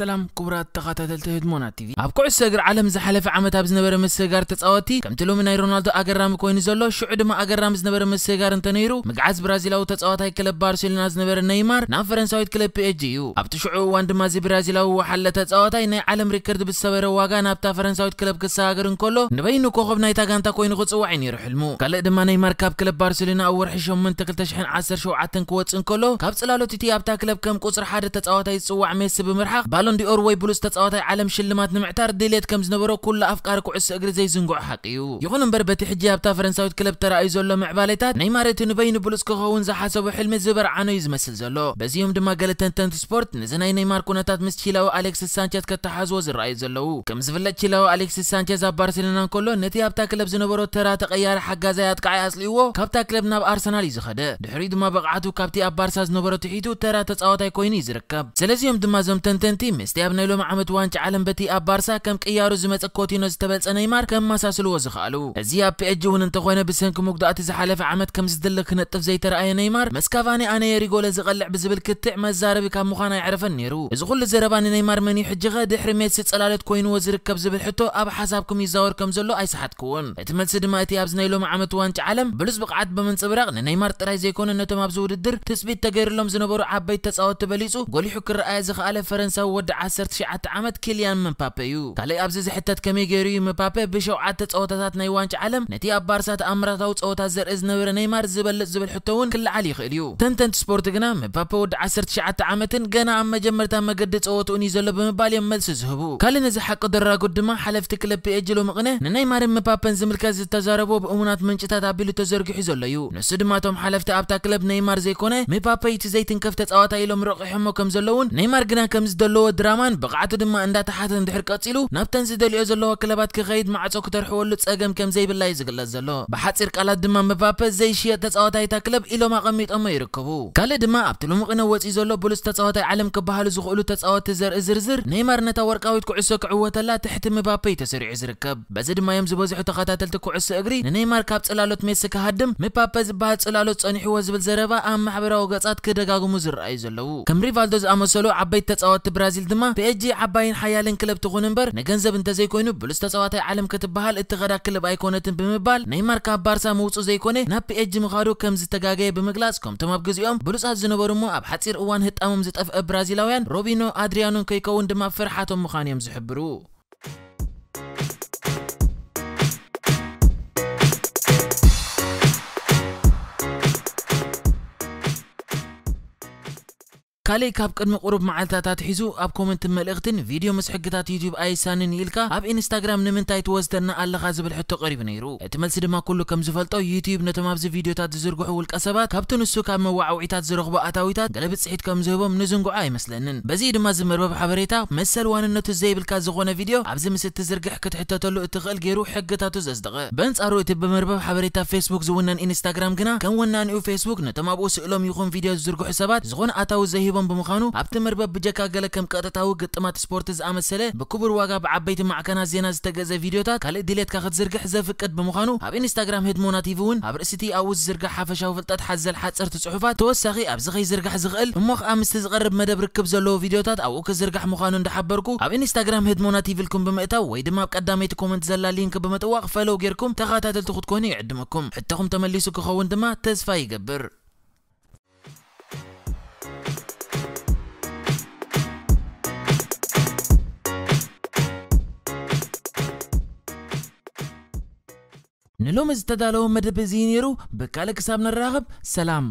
ሰላም ክቡራት ተኸታተልቲ ህድሞና ቲቪ ኣብ ኩዕሶ እግሪ ዓለም ዝሓለፈ ዓመት ኣብ ዝነበረ ምሰጋር ተፃወቲ ከምቲ ሎሚ ናይ ሮናልዶ ኣገራሚ ኮይኑ ዘሎ ሽዑ ድማ ኣገራሚ ዝነበረ ምሰጋር እንተነይሩ ምግዓዝ ብራዚላዊ ተፃዋታይ ክለብ ባርሴሎና ዝነበረ ነይማር ናብ ፈረንሳዊት ክለብ ፒኤጂ እዩ ኣብቲ ሽዑ እዋን ድማ እዚ ብራዚላዊ ወሓለ ተፃዋታይ ናይ ዓለም ሪከርድ ብዝሰበረ ዋጋ ናብታ ፈረንሳዊት ክለብ ክሰጋገር እንከሎ ንበይኑ ኮኸብ ናይታ ጋንታ ኮይኑ ክፅዋዕ ነይሩ ሕልሙ ካልእ ድማ ነይማር ካብ ክለብ ባርሴሎና ኣብ ወርሒ 8 2017 ክወፅእ እንከሎ ካብ ፅላሎት እቲ ኣብታ ክለብ ከም ቁፅሪ ሓደ ተፃዋታይ ዝፅዋዕ ሜሲ ብምርሓቅ ባሎን ዲኦር ወይ ብሉፅ ተፃዋታይ ዓለም ሽልማት ንምዕታር ድሌት ከም ዝነበሮ ኩሉ ኣፍቃሪ ኩዕሶ እግሪ ዘይዝንጉዕ ሓቂ እዩ ይኹን እምበር በቲ ሕጂ ኣብታ ፈረንሳዊት ክለብ ተራእዩ ዘሎ ምዕባለታት ናይ ማረት ንበይኒ ብሉፅ ክኸውን ዝሓሰቡ ሕልሚ ዝበርዓኖ እዩ ዝመስል ዘሎ በዚኦም ድማ ገለ ተንተንቲ ስፖርት ነዚ ናይ ነይማር ኩነታት ምስ ቺላዊ ኣሌክሲስ ሳንቸዝ ከተሓዝዎ ዝረኣዩ ዘለዉ ከም ዝፍለጥ ቺላዊ ኣሌክሲስ ሳንቸዝ ኣብ ባርሴሎና እንከሎ ነቲ ኣብታ ክለብ ዝነበሮ ተራ ተቀያሪ ሓጋዛይ ኣጥቃዓይ ኣፅልእዎ ካብታ ክለብ ናብ ኣርሰናል እዩ ዝኸደ ድሕሪኡ ድማ በቕዓቱ ካብቲ ኣብ ባርሳ ዝነበሮ ትሒቱ ተራ ተፃዋታይ ኮይኑ እዩ ዝርከብ ስለዚኦም ድማ እዞም ተንተንቲ مهم است ابنلو معمد وانچ عالم بتي اب بارسا كم قيارو زمت كوتينو زتبلص نيمار كم مساسل وزخالو እዚ ኣብ ፒኤጅውን እንተኾይነ ብሰንኪ መጉዳእቲ ዝሓለፈ ዓመት ከም ዝደለ ክነጥፍ ዘይተረኣየ ነይማር መስካቫኒ ኣነ የሪጎለ ዝቐልዕ ብዝብል ክትዕ መዛረቢ ካብ ምዃና ይዕረፈን ነይሩ እዚ ኩሉ ዘረባ ንነይማር መን ይሕጅኸ ድሕሪ ሜሲ ፀላለት ኮይንዎ ዝርከብ ዝብል ሕቶ ኣብ ሓሳብኩም ይዛወር ከም ዘሎ ኣይሰሓትክውን እቲ መልሲ ድማ እቲ ኣብዚ ናይሎም ዓመት ዋንጭ ዓለም ብሉፅ ብቕዓት ብምንፅብራቕ ንነይማር ጥራይ ዘይኮነ ነቶም ኣብዚ ውድድር ትፅቢት ተገይሩሎም ዝነበሩ ዓበይት ተፃወት ተበሊፁ ጎሊሑ ክረኣየ ዝኽኣለ ፈረንሳዊ ወዲ ወዲ 19 ዓመት ኪልያን ምባፔ እዩ ካልእ ኣብዚ ዝሕተት ከመይ ገይሩ እዩ ምባፔ ብሸውዓተ ፀወታታት ናይ ዋንጫ ዓለም ነቲ ኣብ ባርሳ ተኣምራታዊ ፀወታ ዘርኢ ዝነበረ ነይማር ዝበልፅ ዝብል ሕቶ እውን ክለዓል ይኽእል እዩ ተንተንቲ ስፖርት ግና ምባፔ ወዲ 19 ዓመትን ገና ኣብ መጀመርታ መገዲ ፀወትኡን እዩ ዘሎ ብምባል እዮም መልሲ ዝህቡ ካልእ ነዚ ሓቂ ደራጉድ ድማ ሓለፍቲ ክለብ ፒኤጅሎ ምቕነ ንነይማርን ምባፔን ዝምልከት ዝተዛረቦ ብእሙናት ምንጭታት ኣቢሉ ተዘርጊሑ ዘሎ እዩ ንሱ ድማ እቶም ሓለፍቲ ኣብታ ክለብ ነይማር ዘይኮነ ምባፔ እቲ ዘይትንከፍ ተፃዋታ ኢሎም ረቂሖሞ ከም ዘሎ እውን ነይማር ግና ከም ዝደለዎ ድራማን ብቕዓቱ ድማ እንዳተሓተ እንድሕር ቀፂሉ ናብተን ዝደልዮ ዘለዎ ክለባት ክኸይድ ማዕፆ ክተርሕወሉ ፀገም ከም ዘይብላ እዩ ዝግለጽ ዘሎ ብሓፂር ቃላት ድማ መባፔ ዘይሽየጥ ተፃዋታይታ ክለብ ኢሎም ኣቐሚጦሞ ይርከቡ ካልእ ድማ ኣብቲ ልሙቕ ነወፂ ዘሎ ብሉፅ ተፃዋታይ ዓለም ክበሃሉ ዝኽእሉ ተፃወቲ ዘርኢ ዝርዝር ነይማር ነታ ወርቃዊት ኩዕሶ ክዕወተላ ትሕቲ ምባፔ ተሰሪዑ ዝርከብ በዚ ድማ እዮም ዝበዝሑ ተኸታተልቲ ኩዕሶ እግሪ ንነይማር ካብ ጽላሎት ሜሲ ክሃድም ምባፔ ዝበሃል ጽላሎት ጸኒሕዎ ዝብል ዘረባ ኣብ ማሕበራዊ ገጻት ክደጋግሙ ዝረኣዩ ዘለዉ ከም ሪቫልዶ ዝኣመሰሉ ዓበይት ተፃወቲ ብራዚል دما بأجي عباين حيالن كلب تكون امبر نجنزب انت زي كونو بالاستسواتي عالم كتبهال اتغدا كلب ايكونتن بمبال نيمار كاب بارسا موصو زي كوني ناب بأجي مخارو كمز تغاغي بمغلاص كم تماب غزيوم بلوصات زنبرو مو اب حصير اوان هتامم زطف برازيلاويان روبينو ادريانون كيكون دما فرحاتهم مخانيم زحبرو كالي كاب قدم قرب مع التاتات حيزو اب كومنت ملغتن فيديو مس حقتات يوتيوب اي سانن يلقا اب انستغرام نمن تايت وزدنا على غازب الحتو قريب نيرو اتملس دما كله كم زفلطو يوتيوب نتما فيديو تات زرقو حول قسبات كابتن السو كام موعو عيتات زرقبو اتاويتات قلب صحيت كم زهبم نزنقو اي مسلنن بزي دما زمر باب حبريتا مسل وان النت زي بالكا زغونه فيديو اب زمس تزرقح كتحتتلو اتقل غيرو حقتات زصدق بنص ارو تب مرباب حبريتا فيسبوك زونن انستغرام كنا كن ونان او فيسبوك نتما بو يخون فيديو زرقو حسابات زغون اتاو زهيب تخيبان بمخانو ኣብቲ መርበብ ብጀካገለ ከም ቀጥታዊ ግጥማት ስፖርት ዝኣመሰለ ብክቡር ዋጋ ብዓበይቲ ማዕከና ዜና ዝተገዘ ቪድዮታት ካልእ ድሌትካ ክትዝርግሕ ዘፍቅድ ብምዃኑ ኣብ ኢንስታግራም ህድሞና ቲቪ እውን ኣብ ርእስቲ ኣብኡ ዝዝርጋሕ ሓፈሻዊ ፍልጠት ሓዘል ሓፀርቲ ፅሑፋት ተወሳኺ ኣብዚ ከይዝርጋሕ ዝኽእል እሞ ከዓ ምስቲ ዝቐርብ መደብ ርክብ ዘለዎ ቪድዮታት ኣብኡ ክዝርጋሕ ምዃኑ እንዳሓበርኩ ኣብ ኢንስታግራም ህድሞና ቲቪ ኢልኩም ብምእታው ወይ ድማ ኣብ ቀዳመይቲ ኮመንት ዘላ ሊንክ ብምጥዋቕ ፈለው ጌርኩም ተኸታተልቲ ክትኮኑ ይዕድመኩም ሕቶኹም ተመሊሱ ክኸውን ድማ ተስፋ ይገብር ንሎሚ ዝተዳለወ መደብ እዚ ነይሩ ብካልእ ክሳብ ንራኸብ ሰላም